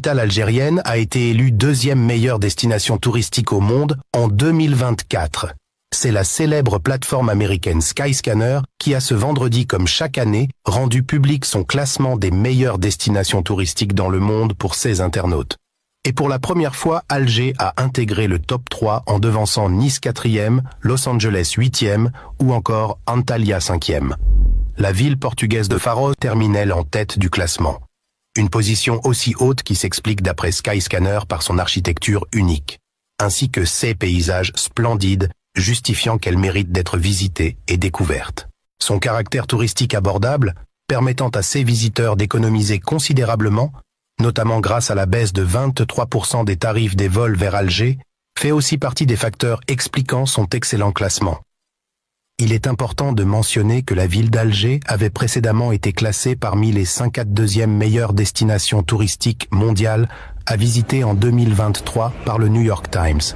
capitale algérienne a été élue deuxième meilleure destination touristique au monde en 2024. C'est la célèbre plateforme américaine Skyscanner qui a ce vendredi comme chaque année rendu public son classement des meilleures destinations touristiques dans le monde pour ses internautes. Et pour la première fois, Alger a intégré le top 3 en devançant Nice 4e, Los Angeles 8e ou encore Antalya 5e. La ville portugaise de Faro terminait en tête du classement une position aussi haute qui s'explique d'après Skyscanner par son architecture unique, ainsi que ses paysages splendides justifiant qu'elle mérite d'être visitée et découverte. Son caractère touristique abordable, permettant à ses visiteurs d'économiser considérablement, notamment grâce à la baisse de 23% des tarifs des vols vers Alger, fait aussi partie des facteurs expliquant son excellent classement il est important de mentionner que la ville d'Alger avait précédemment été classée parmi les 52e meilleures destinations touristiques mondiales à visiter en 2023 par le New York Times.